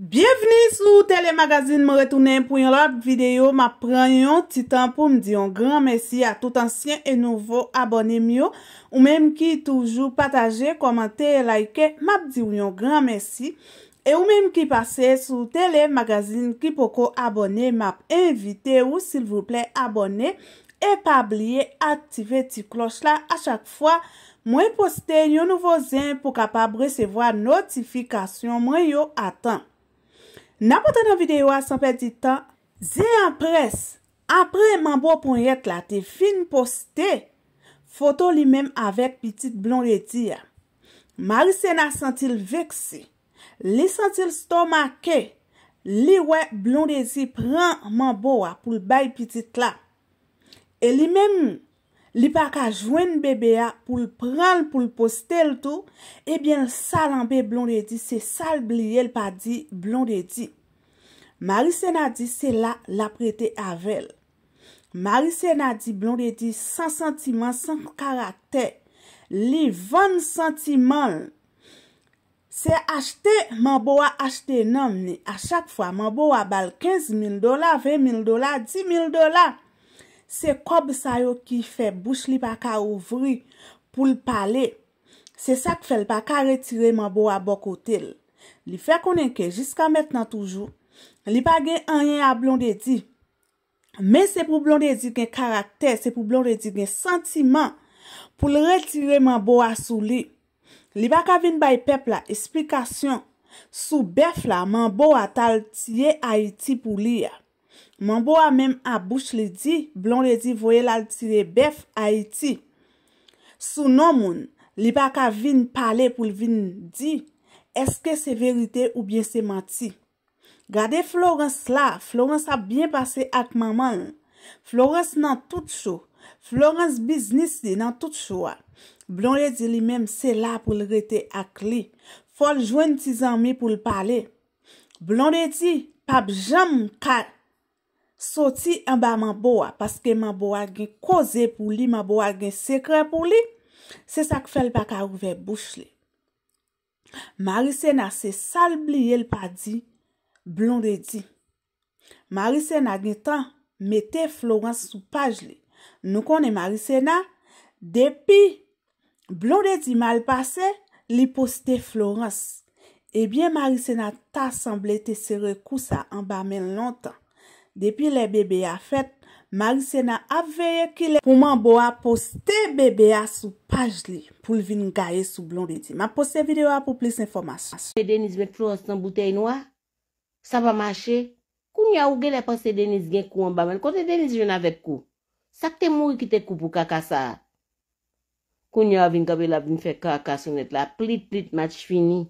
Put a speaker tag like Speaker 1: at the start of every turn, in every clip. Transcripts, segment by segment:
Speaker 1: Bienveni sou telemagazine, mwen retounen pou yon log videyo, mwen pren yon titan pou mdi yon gran mesi a tout ansyen e nouvo abonem yo, ou menm ki toujou pataje, komante, laike, mwen di yon gran mesi, e ou menm ki pase sou telemagazine ki poko abone, mwen ap evite ou silvouple abone, e pa bliye aktive ti kloch la, a chak fwa mwen poste yon nouvo zin pou kapab resevo a notifikasyon mwen yo atan. Na pote nan videyo a, sanpe di tan, zi an pres, apre man bo pon yet la, te fin poste, foto li mem avet pitit blon redi a. Marise na santil veksi, li santil stomake, li we blon redi pran man bo a, pou l bay pitit la. E li mem, Li pa ka jwen bebe a pou l pran l pou l poste l tou, ebyen salan pe blondedi se sal bli el pa di blondedi. Marise na di se la la prete avel. Marise na di blondedi san sentiman, san karate. Li van sentiman. Se achte, man bo a achte nanm ni. A chak fwa, man bo a bal 15 mil dola, 20 mil dola, 10 mil dola. Se kob sayo ki fe bouch li pa ka ouvri pou l pale, se sa k fe l pa ka retire man bo a bokotil. Li fe konenke jiska metnan toujou, li pa gen anyen a blondedi. Men se pou blondedi gen karakter, se pou blondedi gen sentiman pou l retire man bo a sou li. Li pa ka vin bay pep la, esplikasyon, sou bef la man bo a taltye a iti pou li ya. Manbo a menm a bouch li di, blon le di voye la tire bef a iti. Sou nou moun, li pa ka vin pale pou vin di, eske se verite ou bien se mati. Gade Florence la, Florence a bien pase ak mamman. Florence nan tout chou, Florence biznis li nan tout chou a. Blon le di li menm se la pou li rete ak li. Fol jwen ti zanmi pou li pale. Blon le di, pap jam kat, Soti an ba man bo a, paske man bo a gen koze pou li, man bo a gen sekre pou li, se sak fèl pa ka rouve bouch li. Marise na se sal bli el pa di, blon de di. Marise na gen tan, mette Florence sou paj li. Nou konen Marise na, depi blon de di mal pase, li poste Florence. E bien Marise na ta sanble te se rekousa an ba men lontan. Depi le bebe a fet, marise na aveye ki le pouman bo a poste bebe a sou paj li pou li vin nga ye sou blondi ti. Ma poste video a pou plis informasyon. Deniz met flos nan butey nou a,
Speaker 2: sa va mache, koun ya ouge le poste Deniz gen kou an baben, kote Deniz jen avek kou, sakte mou ki te kou pou kakasa a. Koun ya vin kabe la bin fe kakasa net la, plit plit match fini,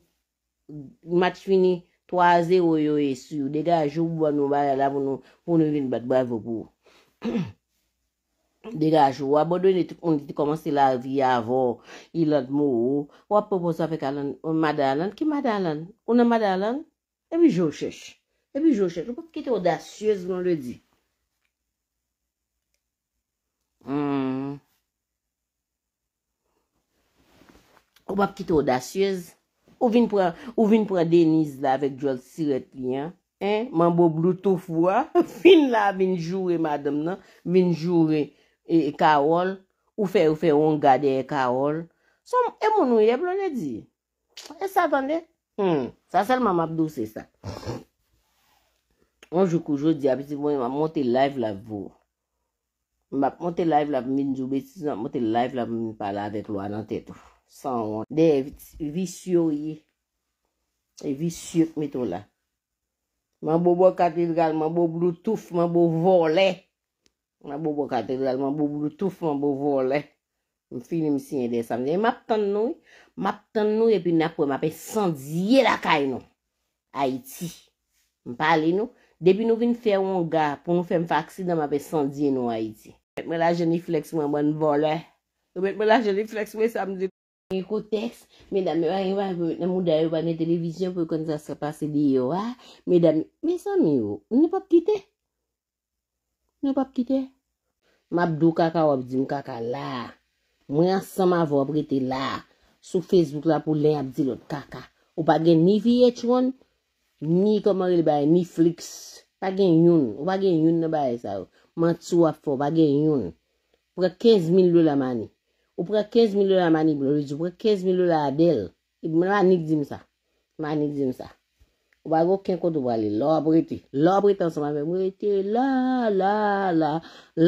Speaker 2: match fini. To aze ou yo esu, degaj ou, pou anou baye la, pou nou vin bat, baye vopou. Degaj ou, wap, on di ti komanse la vi avon, ilan mou, wap popo sa fe kalan, madalan, ki madalan? O nan madalan? Ebi joshesh. Ebi joshesh, ou pap kit odasyez, nan le di. Hmm. Hmm. Ou pap kit odasyez. Ou vin pran Deniz la vek jol siret liyan. Man bo bloutou fwa. Fin la vin jure madam nan. Vin jure e Karol. E ou fe ou fe on gade e Karol. Son, e moun ou ye blon e di. E sa vande? Hmm, sa sal mam abdou se sa. Anjou koujou di api si mwen mwen monte live la vo. Monte live la mwen jube. Monte live la mwen mwen pale avek lwa nan te touf. San wan. De, vi syo yi. E vi syot miton la. Man bo bo katil gal, man bo bloutouf, man bo vole. Man bo bo katil gal, man bo bloutouf, man bo vole. M fini m sinye de samdi. E m ap tan nou, m ap tan nou epi napo, m api sandye la kay nou. Haiti. M pali nou. Depi nou vin fè wonga pou nou fèm faksida, m api sandye nou Haiti. M bet mè la jeniflex mwen bon vole. M bet mè la jeniflex mwen samdi. Eko teks, me dan me wak e wak pou metne muda e wap ane televizyon pou kon sa sepase di yo wak. Me dan, me san mi yo, mne pap kite? Mne pap kite? Mabdu kaka wap di mkaka la. Mwen an sa mavo wap rete la. Sou Facebook la pou le ap di lot kaka. Wap agen ni VH1, ni komore li baye, ni Flix. Wap agen yon, wap agen yon ne baye sa yo. Man 2 ap 4, wap agen yon. Wap kez mil do la mani. Ou pre 15 milou la mani blou, ou pre 15 milou la bel. Iman manik zim sa. Manik zim sa. Ou bago ken koto wale, la wap rete. La wap rete ansan mwen. Mwen rete la, la, la.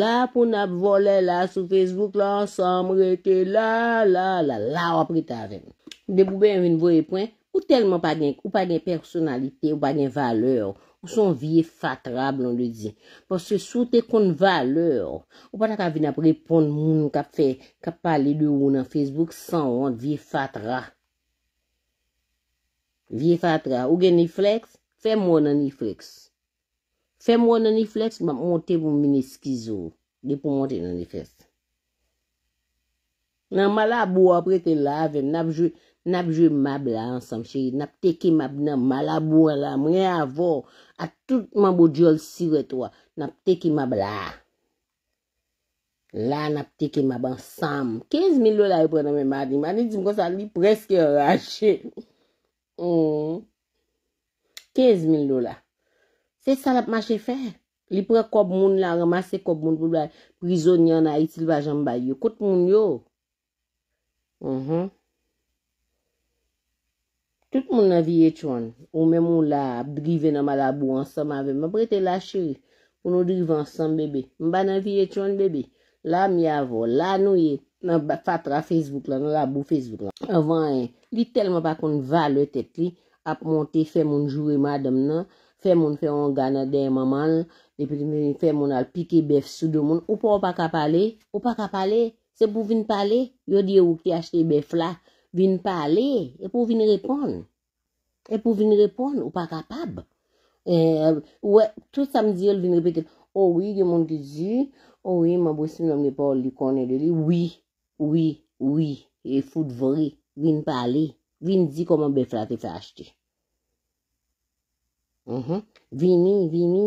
Speaker 2: La pou nap vole la sou Facebook la ansan mwen rete. La, la, la. La wap rete aven. De poube yon vin vwe yi pren. Ou telman pa gen, ou pa gen personalite, ou pa gen valeur. Ou son vie fatra, blan de di. Paske sou te kon valeur. Ou pata ka vina prepon moun nou kap fe, kap pale de ou nan Facebook, san wante vie fatra. Vie fatra. Ou gen iflex, fe moun nan iflex. Fe moun nan iflex, mam monte pou moun eskizo. De pou monte nan iflex. Nan mala bo apre te lave, nan apjou... Nap jwe mab la ansam, ché. Nap teke mab nan malabou alam. Rè avò. A tout mambou djol siwè towa. Nap teke mab la. La nap teke mab ansam. 15 mil lola yopre nan mè madi. Mani di mkò sa li preske rachè. 15 mm. mil lola. Se salap ma chè fè. Li pre kob moun la. Ramase kob moun pou la prizon yon a yi silvajan bayou. Kout moun yo. Mh mm-hmm. mh. Mwen nan vi etyon, ou mwen moun la drive nan ma labou ansam ave, mwen prete lache, ou nou drive ansam bebe, mwen ba nan vi etyon bebe, la mi avon, la nou ye, nan fatra Facebook la, nan labou Facebook la. Avan e, li telman pa kon val le tet li, ap monte fe moun jure madam nan, fe moun fe angana den mamal, fe moun al pike bef sou do moun, ou pa ou pa kap ale, ou pa kap ale, se pou vin pale, yo di ou ki achete bef la, vin pale, e pou vin repon. E pou vin repon, ou pa kapab. E, wè, tout samdi yòl vin repete, o wè, di moun ki zi, o oh wè, mabwesim nan mwen pa ou likon e deli, wè, wè, wè, e foud vore, vin pale, vin zi koman be flate fache ti. Mh, mh, vini, vini,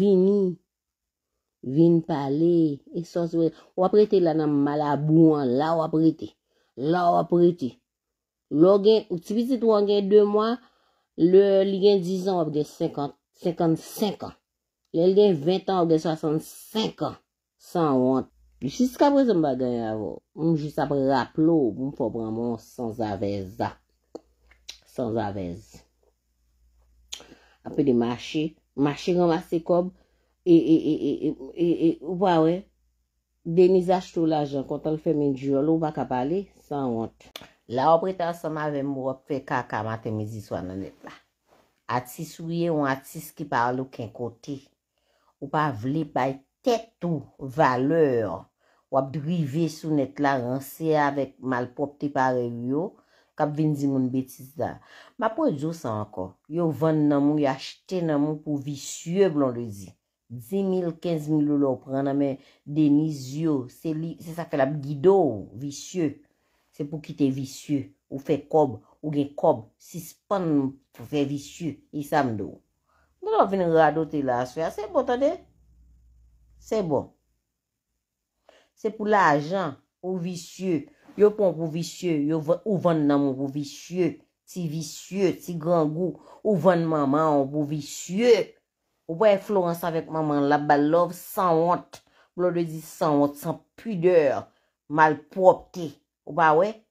Speaker 2: vini, vin pale, e sos wè, waprete la nan malabouan, la waprete, la waprete, Lo gen, ou tipi se tou an gen 2 mwa, li gen 10 an ap gen 50, 55 an. Yel gen 20 an ap gen 65 an. San wante. Jis ka prez an bagay an yo, mou jis ap re raplo, mou pou braman san zavez a. San zavez. Ape de mache, mache gama se kob, e, e, e, e, e, e, ou wawen. Deni zache tou la jan, kontan l fèmen diyo, l ou baka pale, san wante. La ou pritan sa ma ve mwop fe kaka maten me ziswa nan net la. Atis ouye ou atis ki pa alou ken kote. Ou pa vle pay tetou valeur. Wap drive sou net la ranse avèk malpopte pare yo. Kap vinzi moun betis da. Ma pou e zo sa anko. Yo vande nan moun, yo achete nan moun pou visye blon le zi. 10.000, 15.000 lolo pran nan men deniz yo. Se sa felab gidou, visye pou. Se pou ki te visye, ou fe kob, ou gen kob, si span pou fe visye, yi sam do. Mwen la vini radote la aswe, a se bo tade? Se bo. Se pou la ajan, ou visye, yo pon pou visye, ou ven nanmou pou visye, ti visye, ti gran gou, ou ven maman, ou pou visye. Ou baye Florence avek maman la balov, san wot, mwen la de di san wot, san pudeur, malpropte. 哇喂！